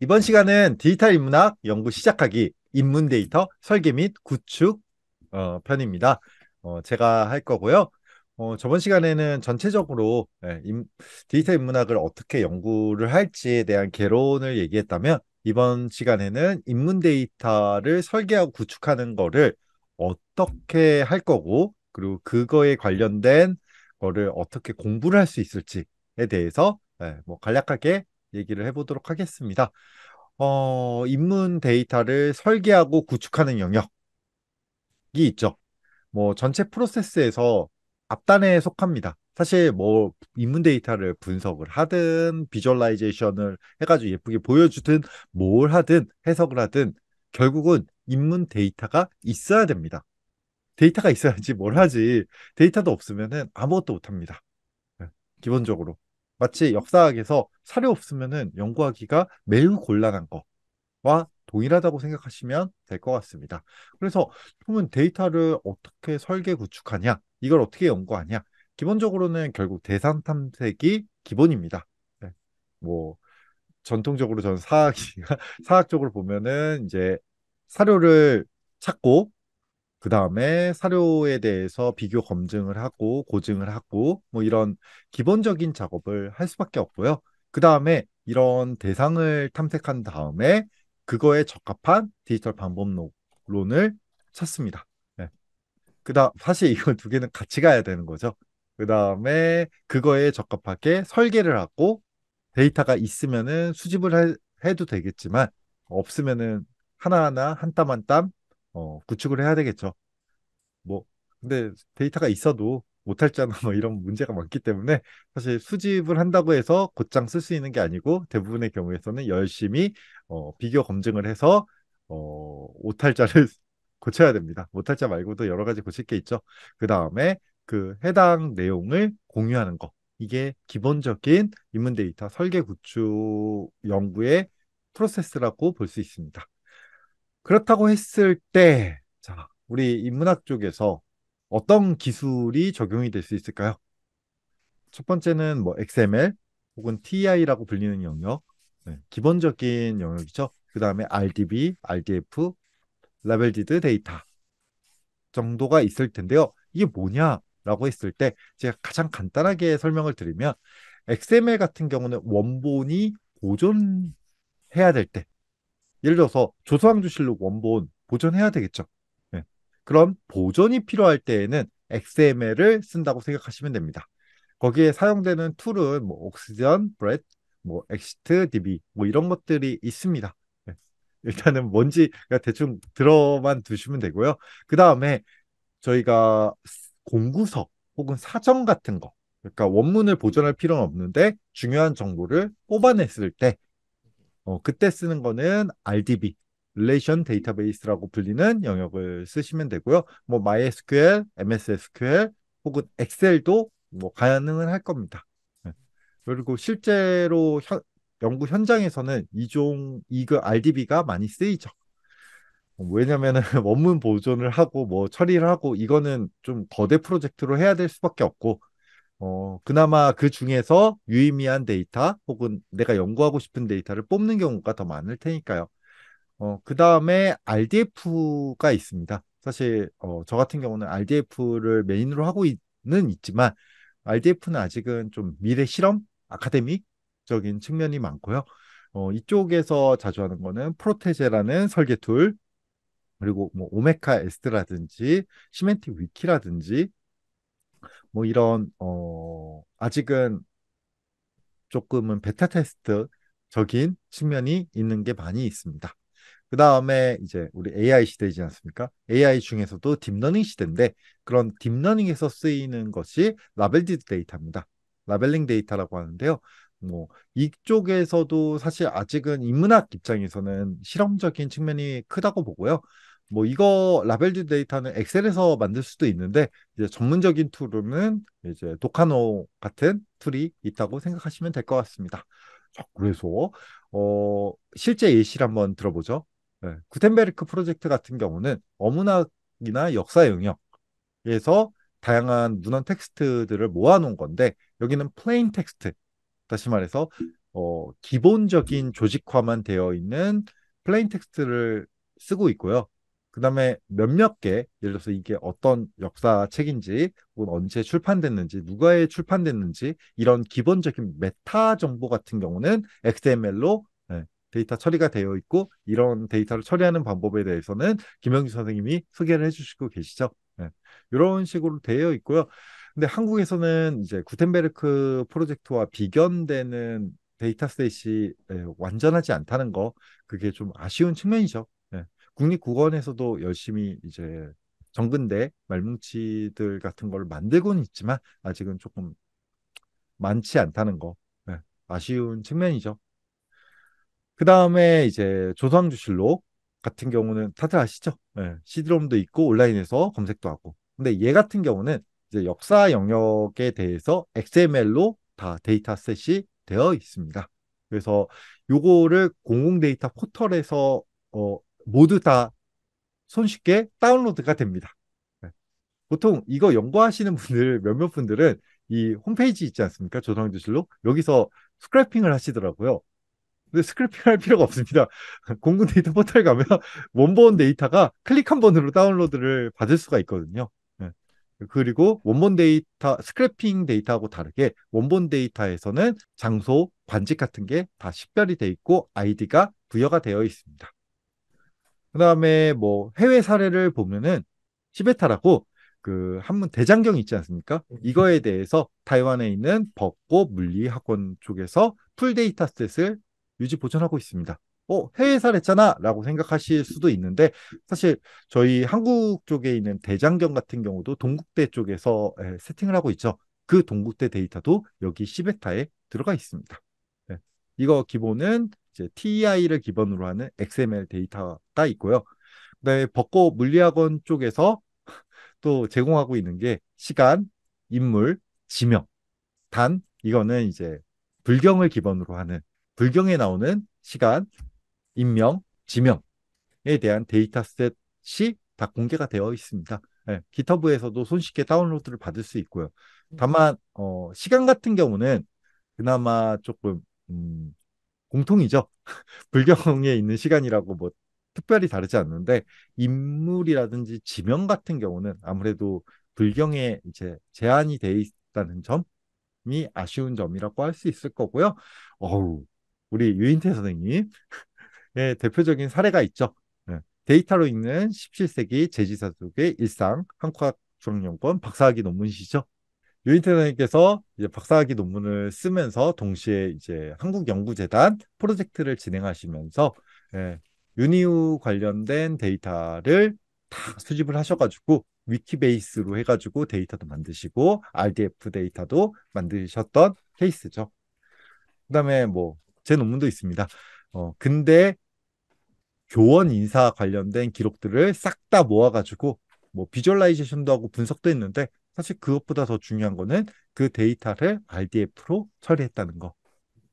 이번 시간은 디지털 인문학 연구 시작하기 인문 데이터 설계 및 구축 어, 편입니다. 어, 제가 할 거고요. 어, 저번 시간에는 전체적으로 예, 인, 디지털 인문학을 어떻게 연구를 할지에 대한 개론을 얘기했다면 이번 시간에는 인문 데이터를 설계하고 구축하는 거를 어떻게 할 거고 그리고 그거에 관련된 거를 어떻게 공부를 할 수 있을지에 대해서 예, 뭐 간략하게 얘기를 해보도록 하겠습니다. 어, 입문 데이터를 설계하고 구축하는 영역이 있죠. 뭐 전체 프로세스에서 앞단에 속합니다. 사실 뭐 입문 데이터를 분석을 하든 비주얼라이제이션을 해가지고 예쁘게 보여주든 뭘 하든 해석을 하든 결국은 입문 데이터가 있어야 됩니다. 데이터가 있어야지 뭘 하지 데이터도 없으면 아무것도 못합니다. 네, 기본적으로 마치 역사학에서 사료 없으면 연구하기가 매우 곤란한 것과 동일하다고 생각하시면 될 것 같습니다. 그래서 그러면 데이터를 어떻게 설계 구축하냐, 이걸 어떻게 연구하냐, 기본적으로는 결국 대상 탐색이 기본입니다. 네. 뭐 전통적으로 저는 사학 사학적으로 보면은 이제 사료를 찾고 그 다음에 사료에 대해서 비교 검증을 하고 고증을 하고 뭐 이런 기본적인 작업을 할 수밖에 없고요. 그 다음에 이런 대상을 탐색한 다음에 그거에 적합한 디지털 방법론을 찾습니다. 네. 그다음 사실 이거 두 개는 같이 가야 되는 거죠. 그 다음에 그거에 적합하게 설계를 하고 데이터가 있으면은 수집을 해, 해도 되겠지만 없으면은 하나하나 한땀한땀 어, 구축을 해야 되겠죠. 뭐, 근데 데이터가 있어도 못할 자나 뭐 이런 문제가 많기 때문에 사실 수집을 한다고 해서 곧장 쓸 수 있는 게 아니고 대부분의 경우에서는 열심히 어, 비교 검증을 해서 어, 오탈자를 고쳐야 됩니다. 오탈자 말고도 여러 가지 고칠 게 있죠. 그 다음에 그 해당 내용을 공유하는 거. 이게 기본적인 인문 데이터 설계 구축 연구의 프로세스라고 볼 수 있습니다. 그렇다고 했을 때, 자, 우리 인문학 쪽에서 어떤 기술이 적용이 될 수 있을까요? 첫 번째는 뭐 XML 혹은 TI라고 불리는 영역, 네, 기본적인 영역이죠. 그 다음에 RDB, RDF, 레벨디드 데이터 정도가 있을 텐데요. 이게 뭐냐라고 했을 때 제가 가장 간단하게 설명을 드리면 XML 같은 경우는 원본이 보존해야 될때 예를 들어서 조선왕조실록 원본 보존해야 되겠죠. 네. 그럼 보존이 필요할 때에는 XML을 쓴다고 생각하시면 됩니다. 거기에 사용되는 툴은 뭐 옥시전, 브렛, 뭐 엑시트, DB 뭐 이런 것들이 있습니다. 네. 일단은 뭔지 대충 들어만 두시면 되고요. 그 다음에 저희가 공구서 혹은 사정 같은 거 그러니까 원문을 보존할 필요는 없는데 중요한 정보를 뽑아냈을 때 어, 그때 쓰는 거는 RDB, Relation Database라고 불리는 영역을 쓰시면 되고요. 뭐 MySQL, MS SQL 혹은 엑셀도 뭐 가능은 할 겁니다. 네. 그리고 실제로 현, 연구 현장에서는 이종 이그 RDB가 많이 쓰이죠. 어, 왜냐면 원문 보존을 하고 뭐 처리를 하고 이거는 좀 거대 프로젝트로 해야 될 수밖에 없고 어, 그나마 그 중에서 유의미한 데이터 혹은 내가 연구하고 싶은 데이터를 뽑는 경우가 더 많을 테니까요. 어, 그 다음에 RDF가 있습니다. 사실, 어, 저 같은 경우는 RDF를 메인으로 하고 있는 있지만, RDF는 아직은 좀 미래 실험, 아카데믹적인 측면이 많고요. 어, 이쪽에서 자주 하는 거는 프로테제라는 설계 툴, 그리고 뭐 오메카 에스트라든지 시멘틱 위키라든지 뭐 이런 어 아직은 조금은 베타 테스트적인 측면이 있는 게 많이 있습니다. 그 다음에 이제 우리 AI 시대이지 않습니까? AI 중에서도 딥러닝 시대인데 그런 딥러닝에서 쓰이는 것이 라벨디드 데이터입니다. 라벨링 데이터라고 하는데요. 뭐 이쪽에서도 사실 아직은 인문학 입장에서는 실험적인 측면이 크다고 보고요. 뭐 이거 라벨드 데이터는 엑셀에서 만들 수도 있는데 이제 전문적인 툴은는 이제 도카노 같은 툴이 있다고 생각하시면 될 것 같습니다. 자, 그래서 어 실제 예시를 한번 들어보죠. 네. 구텐베르크 프로젝트 같은 경우는 어문학이나 역사 영역에서 다양한 문헌 텍스트들을 모아놓은 건데 여기는 플레인 텍스트 다시 말해서 어 기본적인 조직화만 되어 있는 플레인 텍스트를 쓰고 있고요. 그 다음에 몇몇 개, 예를 들어서 이게 어떤 역사책인지, 혹은 언제 출판됐는지, 누가에 출판됐는지, 이런 기본적인 메타 정보 같은 경우는 XML로 예, 데이터 처리가 되어 있고, 이런 데이터를 처리하는 방법에 대해서는 김영주 선생님이 소개를 해주시고 계시죠. 네. 예, 이런 식으로 되어 있고요. 근데 한국에서는 이제 구텐베르크 프로젝트와 비견되는 데이터 스테이시 예, 완전하지 않다는 거, 그게 좀 아쉬운 측면이죠. 국립국원에서도 열심히 이제 정근대 말뭉치들 같은 걸 만들고는 있지만 아직은 조금 많지 않다는 거 네, 아쉬운 측면이죠. 그 다음에 이제 조상주실로 같은 경우는 다들 아시죠? 네, CD롬도 있고 온라인에서 검색도 하고. 근데 얘 같은 경우는 이제 역사 영역에 대해서 XML로 다 데이터셋이 되어 있습니다. 그래서 요거를 공공 데이터 포털에서 어, 모두 다 손쉽게 다운로드가 됩니다. 네. 보통 이거 연구하시는 분들 몇몇 분들은 이 홈페이지 있지 않습니까? 조상주실록 여기서 스크래핑을 하시더라고요. 근데 스크래핑할 필요가 없습니다. 공군 데이터 포털 가면 원본 데이터가 클릭 한 번으로 다운로드를 받을 수가 있거든요. 네. 그리고 원본 데이터 스크래핑 데이터하고 다르게 원본 데이터에서는 장소, 관직 같은 게 다 식별이 돼 있고 아이디가 부여가 되어 있습니다. 그다음에 뭐 해외 사례를 보면은 시베타라고 그 한문 대장경 있지 않습니까? 이거에 대해서 타이완에 있는 법고 물리학원 쪽에서 풀 데이터 셋을 유지 보존하고 있습니다. 어, 해외 사례잖아 라고 생각하실 수도 있는데 사실 저희 한국 쪽에 있는 대장경 같은 경우도 동국대 쪽에서 세팅을 하고 있죠. 그 동국대 데이터도 여기 시베타에 들어가 있습니다. 네. 이거 기본은 이제 TEI를 기반으로 하는 XML 데이터가 있고요. 그다음에 벚꽃 물리학원 쪽에서 또 제공하고 있는 게 시간, 인물, 지명, 단 이거는 이제 불경을 기본으로 하는 불경에 나오는 시간, 인명, 지명에 대한 데이터셋이 다 공개가 되어 있습니다. 예, 기터브에서도 손쉽게 다운로드를 받을 수 있고요. 다만 어, 시간 같은 경우는 그나마 조금 음, 공통이죠. 불경에 있는 시간이라고 뭐 특별히 다르지 않는데 인물이라든지 지명 같은 경우는 아무래도 불경에 이제 제한이 돼 있다는 점이 아쉬운 점이라고 할 수 있을 거고요. 어우, 우리 유인태 선생님 의 대표적인 사례가 있죠. 예, 데이터로 읽는 17세기 제지사 속의 일상 한과학종연권 박사학위 논문시죠. 이 유인태 선생님께서 이제 박사학위 논문을 쓰면서 동시에 이제 한국연구재단 프로젝트를 진행하시면서 예, 유니우 관련된 데이터를 다 수집을 하셔가지고 위키베이스로 해가지고 데이터도 만드시고 RDF 데이터도 만드셨던 케이스죠. 그다음에 뭐 제 논문도 있습니다. 어 근데 교원 인사 관련된 기록들을 싹 다 모아가지고 뭐 비주얼라이제이션도 하고 분석도 했는데 사실 그것보다 더 중요한 거는 그 데이터를 RDF로 처리했다는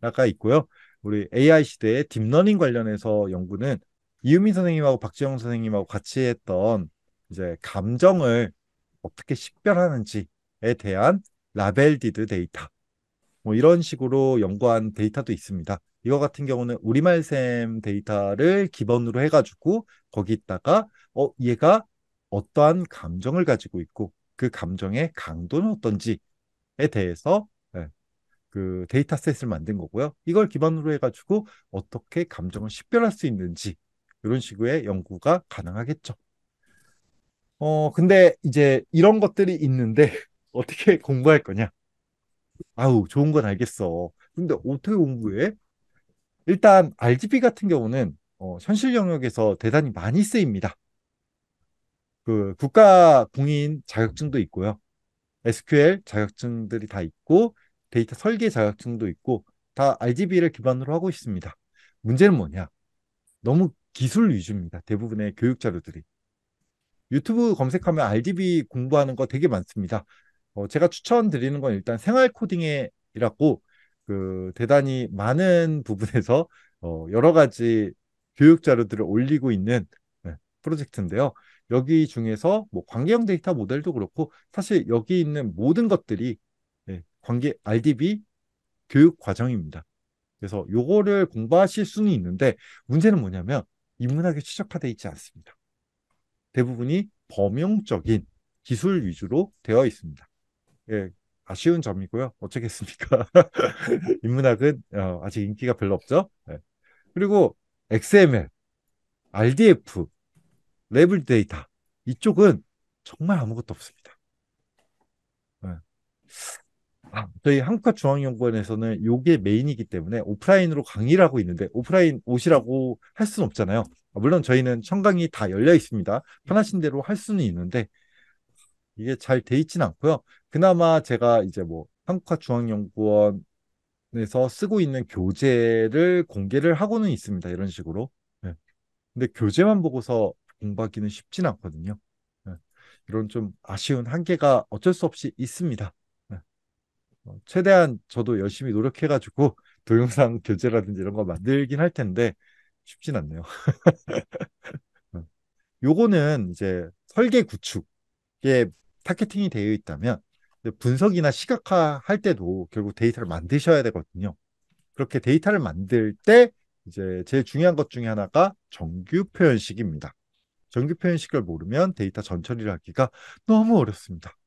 거가 있고요. 우리 AI 시대의 딥러닝 관련해서 연구는 이유민 선생님하고 박지영 선생님하고 같이 했던 이제 감정을 어떻게 식별하는지에 대한 라벨디드 데이터 뭐 이런 식으로 연구한 데이터도 있습니다. 이거 같은 경우는 우리말샘 데이터를 기본으로 해가지고 거기다가 어 얘가 어떠한 감정을 가지고 있고 그 감정의 강도는 어떤지에 대해서 예, 그 데이터셋을 만든 거고요. 이걸 기반으로 해가지고 어떻게 감정을 식별할 수 있는지 이런 식의 연구가 가능하겠죠. 어, 근데 이제 이런 것들이 있는데 어떻게 공부할 거냐? 아우, 좋은 건 알겠어. 근데 어떻게 공부해? 일단 RGB 같은 경우는 어, 현실 영역에서 대단히 많이 쓰입니다. 그 국가 공인 자격증도 있고요. SQL 자격증들이 다 있고 데이터 설계 자격증도 있고 다 RGB를 기반으로 하고 있습니다. 문제는 뭐냐? 너무 기술 위주입니다. 대부분의 교육 자료들이. 유튜브 검색하면 RGB 공부하는 거 되게 많습니다. 어, 제가 추천드리는 건 일단 생활 코딩이라고 그 대단히 많은 부분에서 어, 여러 가지 교육 자료들을 올리고 있는 네, 프로젝트인데요. 여기 중에서 뭐 관계형 데이터 모델도 그렇고 사실 여기 있는 모든 것들이 네, 관계 RDB 교육 과정입니다. 그래서 요거를 공부하실 수는 있는데 문제는 뭐냐면 인문학에 추적화되어 있지 않습니다. 대부분이 범용적인 기술 위주로 되어 있습니다. 예, 아쉬운 점이고요. 어쩌겠습니까? 인문학은 어, 아직 인기가 별로 없죠. 예. 그리고 XML, RDF 레을 데이터 이쪽은 정말 아무것도 없습니다. 네. 아, 저희 한국학중앙연구원에서는 이게 메인이기 때문에 오프라인으로 강의를 하고 있는데 오프라인 오시라고 할 수는 없잖아요. 아, 물론 저희는 청강이 다 열려 있습니다. 편하신 대로 할 수는 있는데 이게 잘 돼 있진 않고요. 그나마 제가 이제 뭐 한국학중앙연구원에서 쓰고 있는 교재를 공개를 하고는 있습니다. 이런 식으로. 네. 근데 교재만 보고서 공부하기는 쉽진 않거든요. 예. 이런 좀 아쉬운 한계가 어쩔 수 없이 있습니다. 예. 어, 최대한 저도 열심히 노력해가지고 동영상 교재라든지 이런 거 만들긴 할 텐데 쉽진 않네요. 어. 요거는 이제 설계 구축에 타겟팅이 되어 있다면 분석이나 시각화 할 때도 결국 데이터를 만드셔야 되거든요. 그렇게 데이터를 만들 때 이제 제일 중요한 것 중에 하나가 정규 표현식입니다. 정규 표현식을 모르면 데이터 전처리를 하기가 너무 어렵습니다.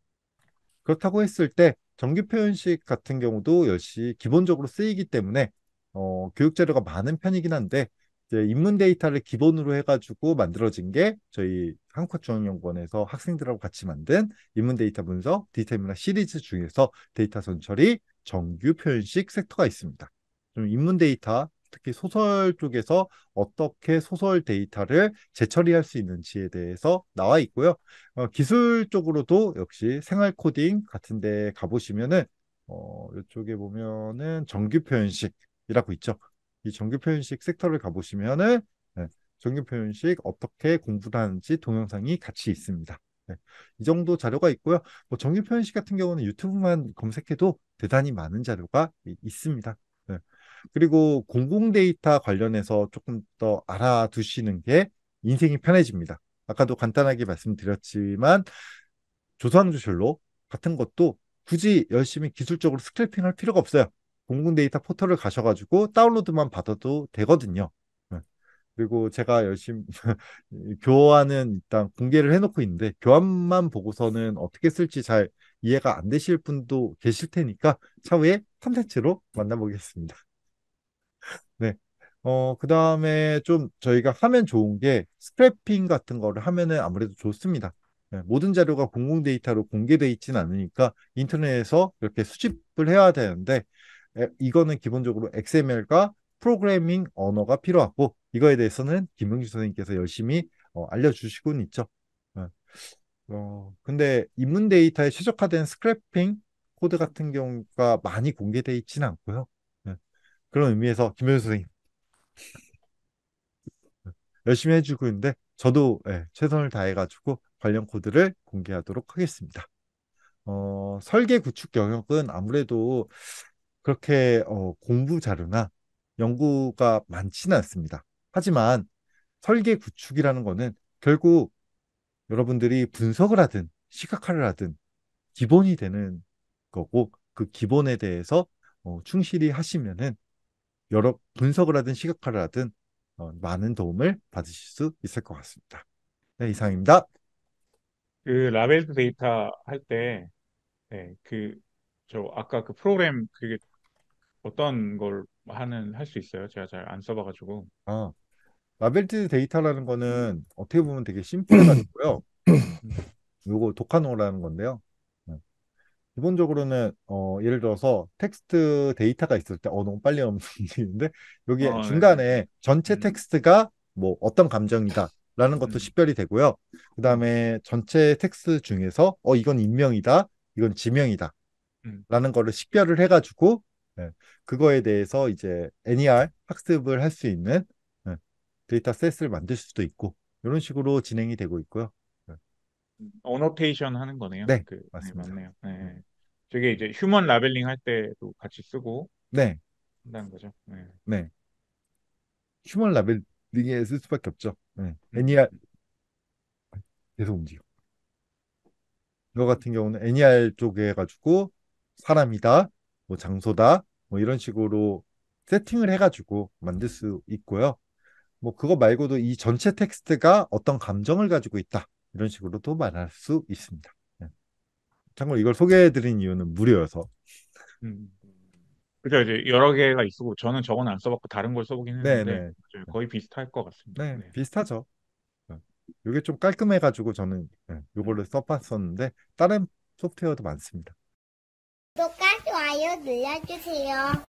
그렇다고 했을 때 정규 표현식 같은 경우도 역시 기본적으로 쓰이기 때문에 어, 교육 자료가 많은 편이긴 한데 이제 입문 데이터를 기본으로 해가지고 만들어진 게 저희 한국학중앙연구원에서 학생들하고 같이 만든 입문 데이터 분석 디테미나 시리즈 중에서 데이터 전처리 정규 표현식 섹터가 있습니다. 좀 입문 데이터 특히 소설 쪽에서 어떻게 소설 데이터를 재처리할 수 있는지에 대해서 나와 있고요. 어, 기술 쪽으로도 역시 생활 코딩 같은 데 가보시면은 어, 이쪽에 보면은 정규 표현식이라고 있죠. 이 정규 표현식 섹터를 가보시면은 네, 정규 표현식 어떻게 공부를 하는지 동영상이 같이 있습니다. 네, 이 정도 자료가 있고요. 뭐 정규 표현식 같은 경우는 유튜브만 검색해도 대단히 많은 자료가 있습니다. 그리고 공공 데이터 관련해서 조금 더 알아두시는 게 인생이 편해집니다. 아까도 간단하게 말씀드렸지만 조상주실로 같은 것도 굳이 열심히 기술적으로 스크래핑 할 필요가 없어요. 공공 데이터 포털을 가셔가지고 다운로드만 받아도 되거든요. 네. 그리고 제가 열심히 교환은 일단 공개를 해놓고 있는데 교환만 보고서는 어떻게 쓸지 잘 이해가 안 되실 분도 계실 테니까 차후에 컨텐츠로 만나보겠습니다. 어, 그 다음에 좀 저희가 하면 좋은 게 스크래핑 같은 거를 하면은 아무래도 좋습니다. 예, 모든 자료가 공공 데이터로 공개되어 있지는 않으니까 인터넷에서 이렇게 수집을 해야 되는데 이거는 기본적으로 XML과 프로그래밍 언어가 필요하고 이거에 대해서는 김명주 선생님께서 열심히 어, 알려주시곤 있죠. 예. 어, 근데 입문 데이터에 최적화된 스크래핑 코드 같은 경우가 많이 공개되어 있지는 않고요. 예. 그런 의미에서 김현수 선생님 열심히 해주고 있는데 저도 예, 최선을 다해가지고 관련 코드를 공개하도록 하겠습니다. 어, 설계 구축 영역은 아무래도 그렇게 어, 공부 자료나 연구가 많지는 않습니다. 하지만 설계 구축이라는 거는 결국 여러분들이 분석을 하든 시각화를 하든 기본이 되는 거고 그 기본에 대해서 어, 충실히 하시면은 여러 분석을 하든 시각화를 하든 어, 많은 도움을 받으실 수 있을 것 같습니다. 네, 이상입니다. 그 라벨드 데이터 할 때, 네, 그 저 아까 그 프로그램 그게 어떤 걸 하는 할 수 있어요? 제가 잘 안 써봐가지고. 아, 라벨드 데이터라는 거는 어떻게 보면 되게 심플하고요. 음, 요거 독한노라는 건데요. 기본적으로는 어, 예를 들어서 텍스트 데이터가 있을 때어 너무 빨리 넘기는데 여기 에 어, 중간에 네. 전체 음. 텍스트가 뭐 어떤 감정이다 라는 것도 음. 식별이 되고요. 그 다음에 음. 전체 텍스트 중에서 어 이건 인명이다, 이건 지명이다 라는 음. 거를 식별을 해가지고 네, 그거에 대해서 이제 NER 학습을 할 수 있는 네, 데이터 셋을 만들 수도 있고 이런 식으로 진행이 되고 있고요. 어노테이션 예. 하는 거네요. 네, 그, 네, 맞습니다. 맞네요. 네. 저게 이제 휴먼 라벨링 할 때도 같이 쓰고 네. 한다는 거죠. 네. 네. 휴먼 라벨링에 쓸 수밖에 없죠. 네. NER 음. 계속 움직여. 이거 같은 경우는 n 니알 쪽에 가지고 사람이다, 뭐 장소다, 뭐 이런 식으로 세팅을 해가지고 만들 수 있고요. 뭐 그거 말고도 이 전체 텍스트가 어떤 감정을 가지고 있다 이런 식으로도 말할 수 있습니다. 참고로 이걸 소개해드린 이유는 무료여서. 음. 그죠 이제 여러 개가 있고 저는 저건 안 써봤고 다른 걸 써보긴 했는데 네네. 네. 거의 비슷할 것 같습니다. 네, 네. 비슷하죠. 이게 네. 좀 깔끔해가지고 저는 이걸로 네, 써봤었는데 다른 소프트웨어도 많습니다. 구독과 좋아요 눌러주세요.